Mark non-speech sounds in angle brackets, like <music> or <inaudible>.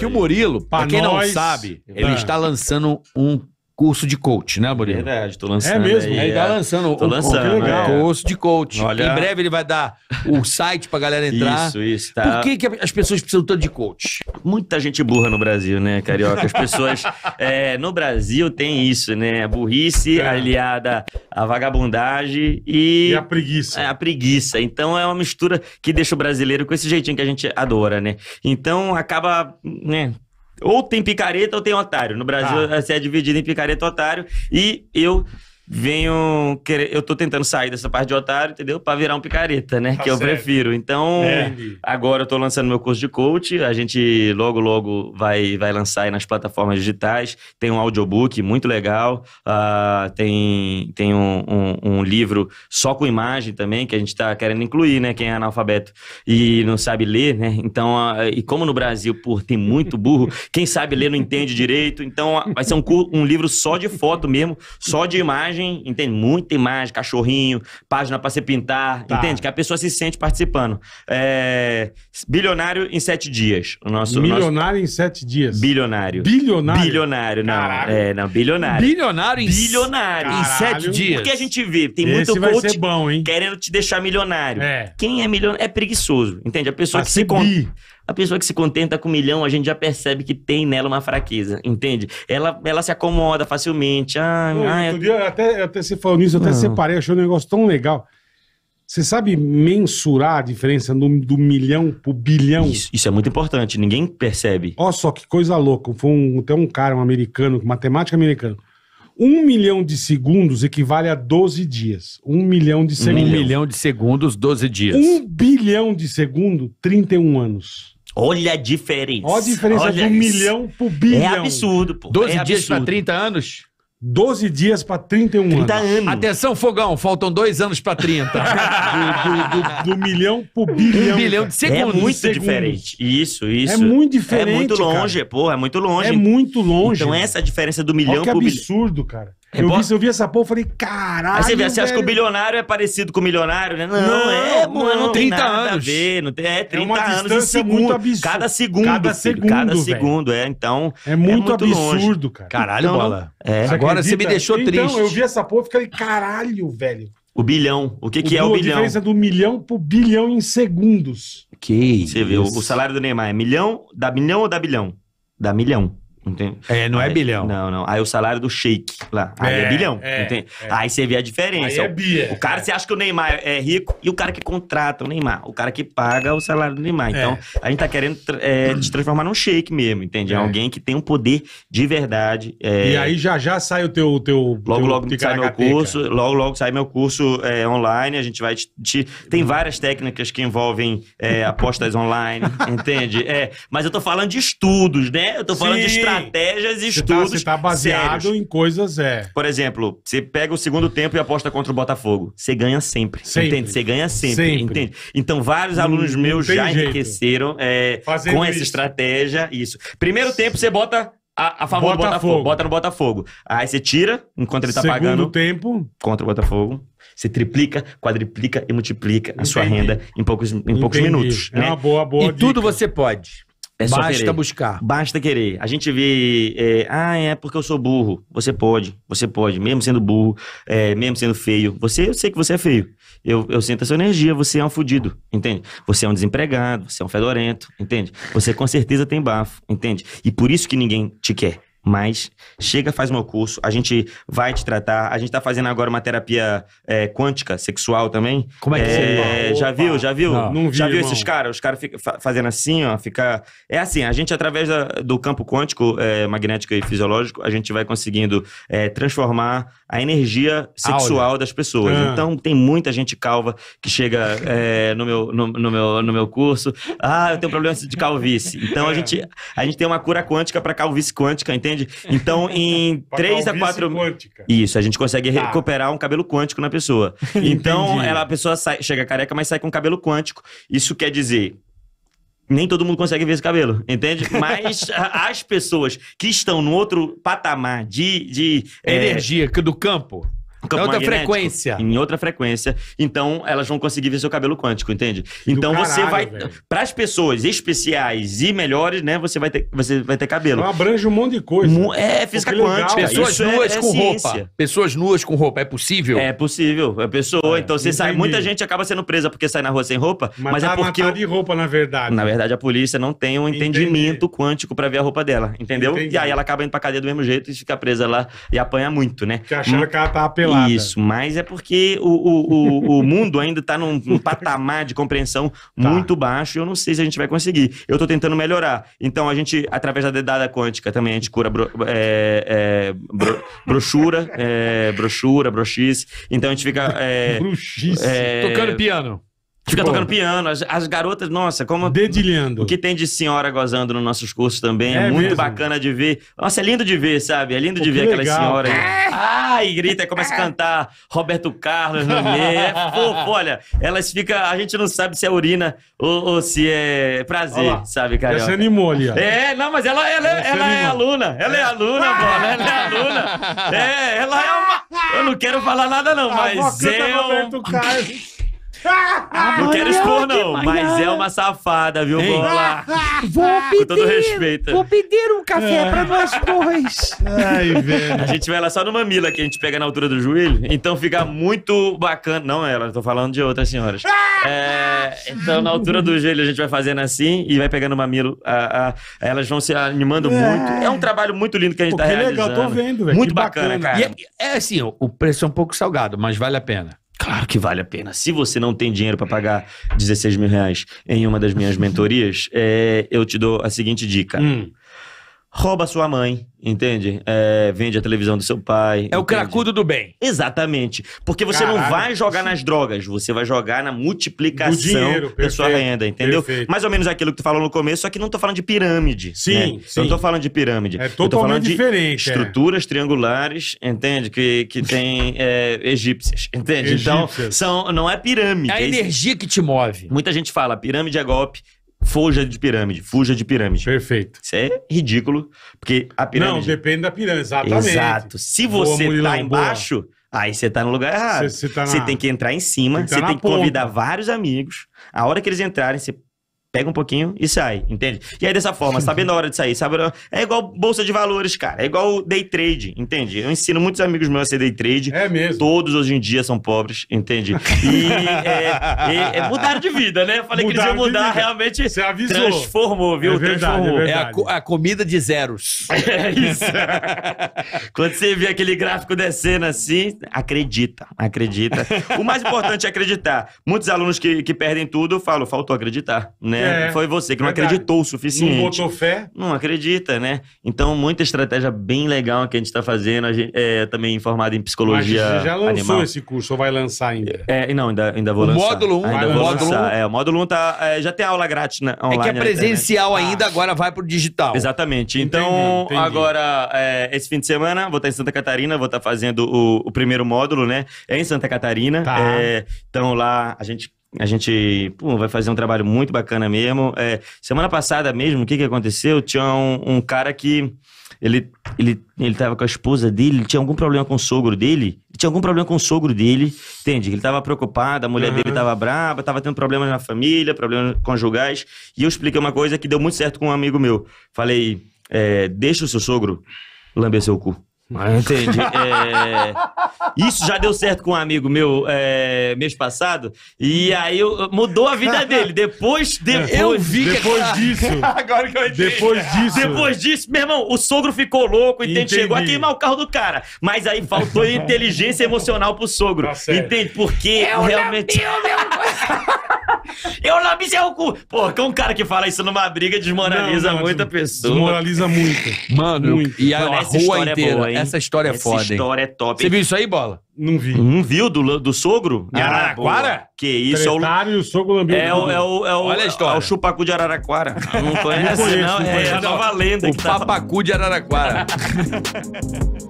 Que o Murilo, pra, quem nós... não sabe, ele ah. está lançando um curso de coach, né, Murilo? Verdade, tô lançando. É mesmo? Aí, ele tá é. lançando tô o, lançando, o, né? legal. curso de coach. Olha... Em breve ele vai dar o site pra galera entrar. Isso, isso. Tá. Por que, que as pessoas precisam tanto de coach? Muita gente burra no Brasil, né, Carioca? As pessoas... <laughs> é, no Brasil tem isso, né? A burrice é. aliada à vagabundagem e... E a preguiça. É, a preguiça. Então é uma mistura que deixa o brasileiro com esse jeitinho que a gente adora, né? Então acaba, né ou tem picareta ou tem otário. No Brasil, tá. ah. você é dividido em picareta e otário. E eu venho querer. Eu tô tentando sair dessa parte de otário, entendeu? Pra virar um picareta, né? Tá que eu prefiro. Então, é. agora eu tô lançando meu curso de coach. A gente logo, logo vai, vai lançar aí nas plataformas digitais. Tem um audiobook muito legal. Uh, tem tem um, um, um, livro só com imagem também, que a gente tá querendo incluir, né? Quem é analfabeto e não sabe ler, né? Então, uh, e como no Brasil, por tem muito burro, quem sabe ler não entende direito. Então, uh, vai ser um, um livro só de foto mesmo, só de imagem imagem, entende? Muita imagem, cachorrinho, página para se pintar, tá. entende? Que a pessoa se sente participando. É... Bilionário em sete dias. O nosso, Milionário nosso... em sete dias. Bilionário. Bilionário? Bilionário, não. Caralho. É, não, bilionário. Bilionário em, bilionário em sete dias. Porque a gente vê, tem Esse muito coach bom, querendo te deixar milionário. É. Quem é milionário é preguiçoso, entende? A pessoa pra que se... Bi. A pessoa que se contenta com um milhão, a gente já percebe que tem nela uma fraqueza, entende? Ela, ela se acomoda facilmente. Ah, Pô, ah, é outro eu... até, até você falou nisso, eu até ah. separei, achei um negócio tão legal. Você sabe mensurar a diferença do, do milhão pro bilhão? Isso, isso, é muito importante, ninguém percebe. Olha só que coisa louca. Foi um, até um cara, um americano, matemático americano. Um milhão de segundos equivale a 12 dias. Um milhão de segundos. Um milhão de segundos, 12 dias. Um bilhão de segundo, 31 anos. Olha a diferença. Olha a diferença Olha de um isso. milhão pro bilhão. É absurdo, pô. 12 é dias para 30 anos? 12 dias para 31 30 anos. anos. Atenção, fogão, faltam dois anos para 30. <laughs> do, do, do, do, milhão pro bilhão. Um bilhão de é segundos. É muito segundos. diferente. Isso, isso. É muito diferente. É muito longe, cara. pô, é muito longe. É muito longe. Então, essa é a diferença do milhão Olha que pro absurdo, bilhão. cara. É eu Rebola... vi, eu vi essa porra, falei, caralho. você vê, você acha que o bilionário é parecido com o milionário, né? Não, não é, mano, não, não tem nada anos. a ver. Não tem, é 30 é uma anos em segundo. Muito Cada segundo. Cada segundo. Filho, cada segundo, é. Então. É muito, é muito absurdo, longe. cara. Caralho, então, bola. É. Você Agora acredita? você me deixou então, triste. Então, eu vi essa porra e falei, caralho, velho. O bilhão. O que, o que é o bilhão? A diferença do milhão pro bilhão em segundos. Que Você isso. vê, o, o salário do Neymar é milhão, dá milhão ou dá bilhão? Dá milhão. Entende? É, não é bilhão. Não, não. Aí o salário do shake lá. Aí é, é bilhão. É, entende? É. Aí você vê a diferença. Aí é bia, o cara, você acha que o Neymar é rico e o cara que contrata o Neymar. O cara que paga o salário do Neymar. É. Então, a gente tá querendo é, <clears throat> te transformar num shake mesmo, entende? É, é. Alguém que tem um poder de verdade. É, e aí já já sai o teu. teu logo, teu logo sai meu curso. Logo, logo sai meu curso online. A gente vai te, te. Tem várias técnicas que envolvem apostas online, <laughs> entende? É, mas eu tô falando de estudos, né? Eu tô falando Sim. de estratégia estratégias e tá- estudos. Você está tá baseado sérios. em coisas, é. Por exemplo, você pega o segundo tempo e aposta contra o Botafogo. Você ganha sempre. sempre. Entende? Você ganha sempre, sempre. Entende? Então, vários hum, alunos meus já jeito. enriqueceram é, com essa isso. estratégia. Isso. Primeiro tempo, você bota a, a favor Botafogo. do Botafogo. Bota no Botafogo. Aí você tira, enquanto ele tá Segundo pagando. tempo. Contra o Botafogo. Você triplica, quadriplica e multiplica Entendi. a sua renda em poucos, em poucos minutos. É né? uma boa, boa. E dica. tudo você pode. É só Basta querer. buscar. Basta querer. A gente vê, é, ah, é porque eu sou burro. Você pode, você pode, mesmo sendo burro, é, mesmo sendo feio. Você, eu sei que você é feio. Eu, eu sinto a sua energia, você é um fudido, entende? Você é um desempregado, você é um fedorento, entende? Você com certeza tem bafo, entende? E por isso que ninguém te quer. Mas chega, faz meu curso, a gente vai te tratar. A gente tá fazendo agora uma terapia é, quântica, sexual também. Como é que é? Você, já viu, já viu? Não, não vi, já viu irmão. esses caras? Os caras fazendo assim, ó, fica. É assim, a gente, através da, do campo quântico, é, magnético e fisiológico, a gente vai conseguindo é, transformar a energia sexual Aula. das pessoas. Ah. Então tem muita gente calva que chega é, no, meu, no, no, meu, no meu curso. Ah, eu tenho problema de calvície. Então a é. gente, a gente tem uma cura quântica para calvície quântica, entendeu? entende? Então, em <laughs> três a quatro Isso, a gente consegue tá. recuperar um cabelo quântico na pessoa. <laughs> Então, ela, a pessoa sai, chega careca, mas sai com cabelo quântico. Isso quer dizer, nem todo mundo consegue ver esse cabelo, entende? <laughs> Mas as pessoas que estão no outro patamar de. de é, energia, é... do campo campo outra frequência. Em outra frequência. Então, elas vão conseguir ver seu cabelo quântico, entende? Então, caralho, você vai. Para as pessoas especiais e melhores, né? Você vai ter, você vai ter cabelo. Então, abrange um monte de coisa. Mo é física quântica. Pessoas Isso é, nuas é, com roupa. Pessoas nuas com roupa. É possível? É possível. A é pessoa. É, então, você entendi. sai. Muita gente acaba sendo presa porque sai na rua sem roupa. Mas, mas tá, é porque. Mas tá de roupa, na verdade. Na verdade, a polícia não tem um entendimento entendi. quântico para ver a roupa dela, entendeu? Entendi. E aí ela acaba indo pra cadeia do mesmo jeito e fica presa lá e apanha muito, né? Que achando hum. que ela tá apelando isso, mas é porque o, o, o, o mundo ainda está num, num, patamar de compreensão tá. muito baixo e eu não sei se a gente vai conseguir. Eu estou tentando melhorar. Então, a gente, através da dedada quântica também, a gente cura bro, é, é, bro, brochura, é, brochura, brochice. Então, a gente fica... É, <laughs> brochice. É, Tocando piano. Fica tipo, tocando piano, as, as, garotas, nossa, como. Dedilhando. O que tem de senhora gozando nos nossos cursos também. É, é muito mesmo? bacana de ver. Nossa, é lindo de ver, sabe? É lindo Pô, de ver aquelas senhoras. aí. É. Ai, grita, e começa a é. cantar Roberto Carlos no meio. É fofo, olha. Elas ficam. A gente não sabe se é urina ou, ou se é prazer, sabe, cara? Você animou ali, ó. É, não, mas ela, ela, ela, é aluna. Ela é aluna, ah! Ela é aluna. É, ela é uma. Eu não quero falar nada, não, a mas. Eu... É Roberto Carlos. Ah, não quero expor, não, mas é uma safada, viu? Hein? Vamos lá. Vou pedir, Com todo respeito. Vou pedir um café é. pra nós dois. Ai, velho. A gente vai lá só no mamila que a gente pega na altura do joelho. Então fica muito bacana. Não ela, tô falando de outras senhoras. Ah, é, ah, então na altura do joelho a gente vai fazendo assim e vai pegando o mamilo. A, a, elas vão se animando é. muito. É um trabalho muito lindo que a gente Pô, tá que realizando. legal, tô vendo, velho. Muito bacana, bacana, cara. E é, é assim, o preço é um pouco salgado, mas vale a pena. Claro que vale a pena. Se você não tem dinheiro para pagar 16 mil reais em uma das minhas mentorias, é, eu te dou a seguinte dica. Hum rouba sua mãe, entende? É, vende a televisão do seu pai. É entende? o cracudo do bem. Exatamente. Porque você Caralho. não vai jogar nas drogas, você vai jogar na multiplicação dinheiro, perfeito, da sua renda, entendeu? Perfeito. Mais ou menos aquilo que tu falou no começo, só que não tô falando de pirâmide. Sim, né? sim. Eu não tô falando de pirâmide. É totalmente eu tô falando de diferente. É. Estruturas é. triangulares, entende? Que, que tem é, egípcias, entende? Então, egípcias. Então, são, não é pirâmide. É a é energia que te move. Muita gente fala, pirâmide é golpe, Fuja de pirâmide, fuja de pirâmide. Perfeito. Isso é ridículo, porque a pirâmide... Não, depende da pirâmide, exatamente. Exato. Se você tá boa, tá embaixo, boa. aí você tá no lugar errado. Você, tá na... você tem que entrar em cima, você, tá tem que ponta. convidar vários amigos. A hora que eles entrarem, você pega um pouquinho e sai, entende? E aí dessa forma, sabendo a hora de sair, sabe? É igual bolsa de valores, cara. É igual day trade, entende? Eu ensino muitos amigos meus a ser day trade. É mesmo. Todos hoje em dia são pobres, entende? E é, é, é mudar de vida, né? Eu falei que eles iam mudar, realmente Você avisou. transformou, viu? É verdade, é transformou. É, é a, co a, comida de zeros. <laughs> É isso. <laughs> Quando você vê aquele gráfico descendo assim, acredita, acredita. O mais importante é acreditar. Muitos alunos que, que perdem tudo, eu falo, faltou acreditar, né? né? É, foi você que verdade. não acreditou o suficiente. Não botou fé. Não acredita, né? Então, muita estratégia bem legal que a gente está fazendo. A gente é também formado em psicologia Mas você já lançou animal. esse curso ou vai lançar ainda? É, é não, ainda, ainda vou o lançar. Módulo 1, ainda vou módulo lançar. 1. É, o módulo 1 tá, é, já tem aula grátis na, online. É que é presencial ah. ainda, agora vai pro digital. Exatamente. Então, entendi, entendi. agora, é, esse fim de semana, vou estar em Santa Catarina, vou estar fazendo o, o primeiro módulo, né? É em Santa Catarina. Tá. É, então, lá a gente a gente vai fazer um trabalho muito bacana mesmo. É, semana passada mesmo, o que, que aconteceu? Tinha um, um cara que ele, ele, ele tava com a esposa dele, tinha algum problema com o sogro dele. Tinha algum problema com o sogro dele, entende? Ele tava preocupado, a mulher uhum. dele tava brava, tava tendo problemas na família, problemas conjugais. E eu expliquei uma coisa que deu muito certo com um amigo meu. Falei, é, deixa o seu sogro lamber seu cu. Ah, entendi. É... Isso já deu certo com um amigo meu é... mês passado. E aí eu... mudou a vida dele. Depois, depois. Eu vi depois que... disso. <laughs> Agora que eu entendi. Depois disso. Depois disso, meu irmão, o sogro ficou louco, entende? Entendi. Chegou a queimar o carro do cara. Mas aí faltou <laughs> inteligência emocional pro sogro. Tá entende? Porque eu é realmente. Não, meu, meu... <laughs> <laughs> Eu lambi seu cu. Pô, que é um cara que fala isso numa briga desmoraliza não, não, muita pessoa. Desmoraliza muito. Mano, muito. e a, Mano, a rua inteira. É boa, essa história é essa foda. Essa história hein? é top. Você viu isso aí, bola? Não vi. Não viu? Do, do sogro? De ah, Araraquara? Que isso. é o sogro lambiu. É o, é o, é o, Olha a história. É o chupacu de Araraquara. Não <laughs> conhece, não. Conheço, não, não é, conheço, é a nova lenda. O tá papacu tá... de Araraquara. <laughs>